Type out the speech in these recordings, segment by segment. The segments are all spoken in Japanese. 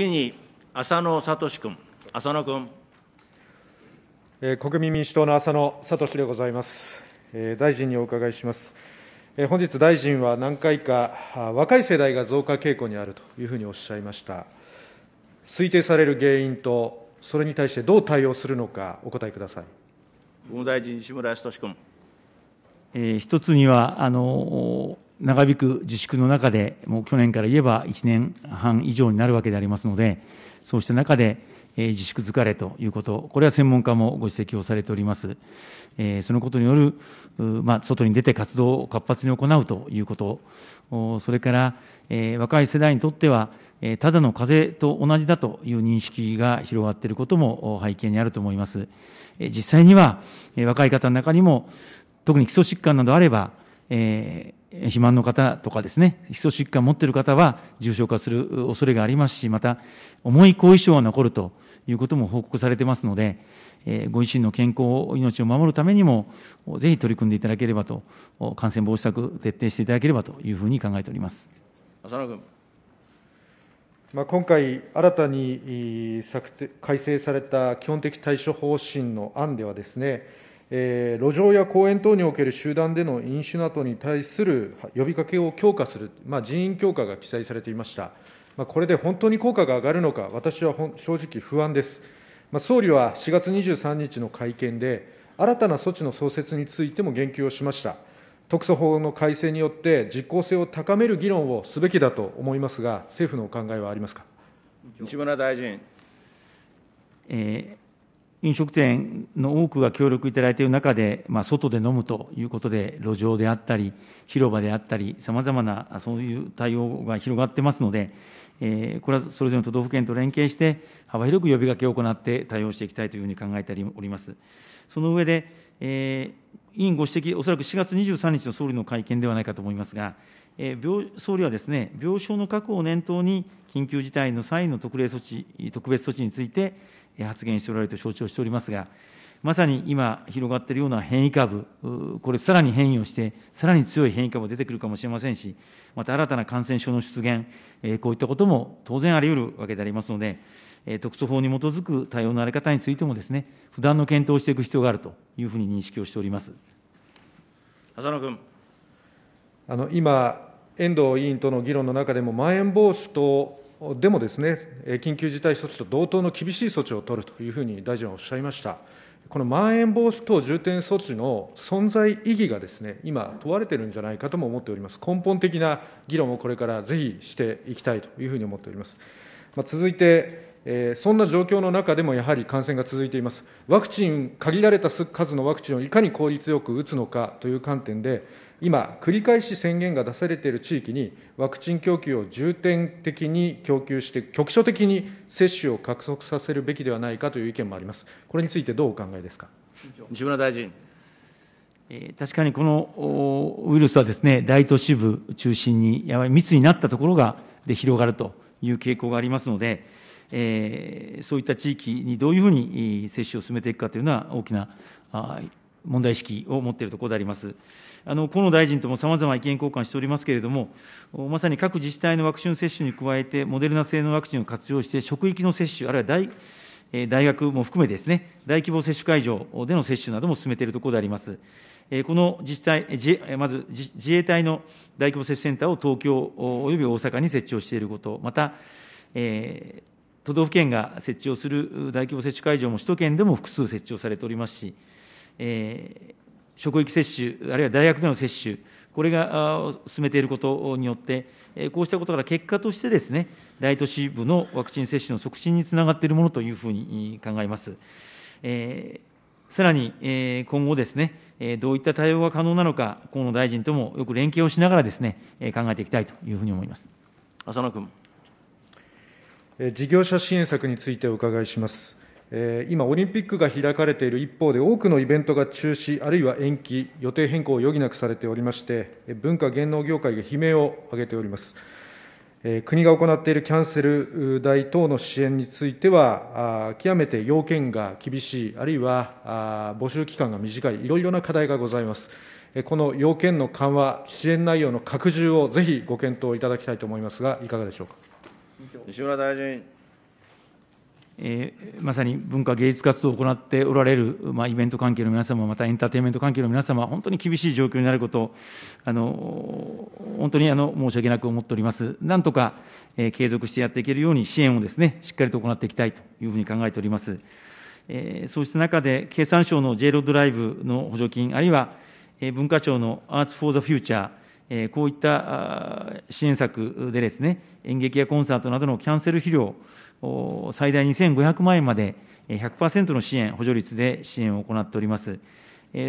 次に浅野聡君、浅野君。国民民主党の浅野聡でございます。大臣にお伺いします。本日、大臣は何回か若い世代が増加傾向にあるというふうにおっしゃいました。推定される原因と、それに対してどう対応するのか、お答えください。法務大臣、西村君。え君。一つにはあの長引く自粛の中で、もう去年から言えば1年半以上になるわけでありますので、そうした中で、自粛疲れということ、これは専門家もご指摘をされております。そのことによる、まあ、外に出て活動を活発に行うということ、それから若い世代にとっては、ただの風邪と同じだという認識が広がっていることも背景にあると思います。実際には、若い方の中にも、特に基礎疾患などあれば、え肥満の方とかですね、基礎疾患を持っている方は重症化する恐れがありますし、また、重い後遺症が残るということも報告されてますので、ご自身の健康、命を守るためにも、ぜひ取り組んでいただければと、感染防止策、徹底していただければというふうに考えております浅野君。まあ、今回、新たに改正された基本的対処方針の案ではですね、路上や公園等における集団での飲酒などに対する呼びかけを強化する、人員強化が記載されていました。これで本当に効果が上がるのか、私は正直不安です。総理は4月23日の会見で、新たな措置の創設についても言及をしました。特措法の改正によって実効性を高める議論をすべきだと思いますが、政府のお考えはありますか。西村大臣。え飲食店の多くが協力いただいている中で、まあ、外で飲むということで、路上であったり、広場であったり、さまざまなそういう対応が広がってますので、えー、これはそれぞれの都道府県と連携して、幅広く呼びかけを行って対応していきたいというふうに考えております。その上で、えー、委員ご指摘、おそらく4月23日の総理の会見ではないかと思いますが、えー、総理はですね、病床の確保を念頭に、緊急事態の際の特例措置、特別措置について、発言しておられると承知をしておりますが、まさに今、広がっているような変異株、これ、さらに変異をして、さらに強い変異株が出てくるかもしれませんし、また新たな感染症の出現、こういったことも当然ありうるわけでありますので、特措法に基づく対応の在り方についてもです、ね、不断の検討をしていく必要があるというふうに認識をしております浅野君。あの今、遠藤委員との議論の中でも、まん延防止とでもですね、緊急事態措置と同等の厳しい措置を取るというふうに大臣はおっしゃいました。このまん延防止等重点措置の存在意義がですね、今、問われてるんじゃないかとも思っております。根本的な議論をこれからぜひしていきたいというふうに思っております。まあ、続いて、えー、そんな状況の中でもやはり感染が続いています。ワクチン、限られた数のワクチンをいかに効率よく打つのかという観点で、今、繰り返し宣言が出されている地域に、ワクチン供給を重点的に供給して、局所的に接種を加速させるべきではないかという意見もあります。これについてどうお考えですか西村大臣。確かにこのウイルスはですね、大都市部中心に、やはり密になったところがで広がるという傾向がありますので、えー、そういった地域にどういうふうに接種を進めていくかというのは、大きな問題意識を持っているところであります。あの河野大臣ともさまざま意見交換しておりますけれども、まさに各自治体のワクチン接種に加えて、モデルナ製のワクチンを活用して、職域の接種、あるいは大大学も含めですね、大規模接種会場での接種なども進めているところであります。この自治体、まず自衛隊の大規模接種センターを東京および大阪に設置をしていること、また、え都道府県が設置をする大規模接種会場も首都圏でも複数設置をされておりますし、職域接種、あるいは大学での接種、これが進めていることによって、こうしたことから結果として、大都市部のワクチン接種の促進につながっているものというふうに考えます。さらに今後ですね、どういった対応が可能なのか、河野大臣ともよく連携をしながらですね、考えていきたいというふうに思います。浅野君。事業者支援策についてお伺いします。今、オリンピックが開かれている一方で、多くのイベントが中止、あるいは延期、予定変更を余儀なくされておりまして、文化芸能業界が悲鳴を上げております。国が行っているキャンセル代等の支援については、極めて要件が厳しい、あるいは募集期間が短い、いろいろな課題がございます。この要件の緩和、支援内容の拡充をぜひご検討いただきたいと思いますが、いかがでしょうか。西村大臣。まさに文化芸術活動を行っておられる、まあ、イベント関係の皆様、またエンターテインメント関係の皆様、本当に厳しい状況になることあの本当にあの申し訳なく思っております。なんとか、え継続してやっていけるように支援をですね、しっかりと行っていきたいというふうに考えております。えそうした中で、経産省の J ロドライブの補助金、あるいは、え文化庁のアーツ・フォー・ザ・フューチャー、えこういった支援策でですね、演劇やコンサートなどのキャンセル費用、最大2500万円まで100%の支援、補助率で支援を行っております。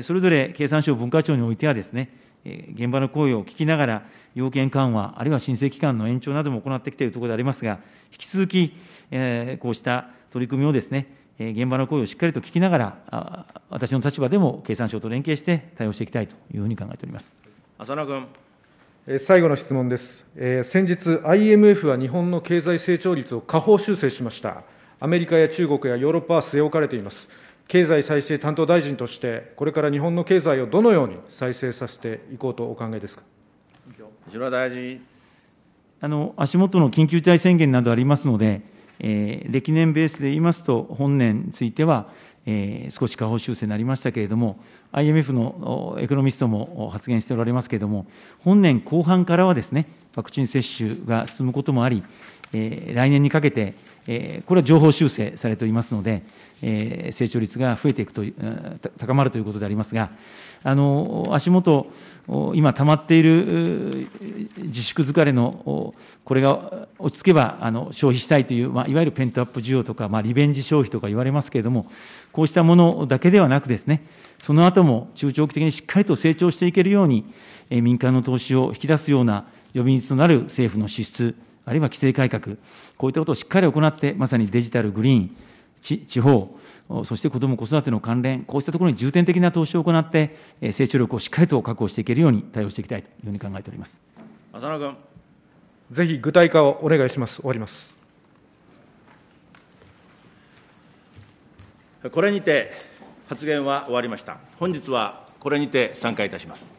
それぞれ経産省、文化庁においてはですね、現場の声を聞きながら、要件緩和、あるいは申請期間の延長なども行ってきているところでありますが、引き続き、こうした取り組みをですね、現場の声をしっかりと聞きながら、私の立場でも経産省と連携して対応していきたいというふうに考えております。浅野君。最後の質問です。先日、IMF は日本の経済成長率を下方修正しました。アメリカや中国やヨーロッパは据え置かれています。経済再生担当大臣として、これから日本の経済をどのように再生させていこうとお考えですか。西村大臣あの足元の緊急事態宣言などありますので、えー、歴年ベースで言いますと、本年については、少し下方修正になりましたけれども、ＩＭＦ のエコノミストも発言しておられますけれども、本年後半からは、ですね、ワクチン接種が進むこともあり、来年にかけて、これは上方修正されておりますので、成長率が増えていくと、高まるということでありますが、足元、今、たまっている自粛疲れの、これが落ち着けば消費したいという、いわゆるペントアップ需要とか、リベンジ消費とか言われますけれども、こうしたものだけではなくですね、その後も中長期的にしっかりと成長していけるように、民間の投資を引き出すような予備率となる政府の支出、あるいは規制改革、こういったことをしっかり行って、まさにデジタル、グリーン、地地方、そして子ども・子育ての関連、こうしたところに重点的な投資を行って、成長力をしっかりと確保していけるように対応していきたいというふうに考えております浅野君。ぜひ具体化をお願いします。終わりますこれにて発言は終わりました。本日はこれにて散会いたします。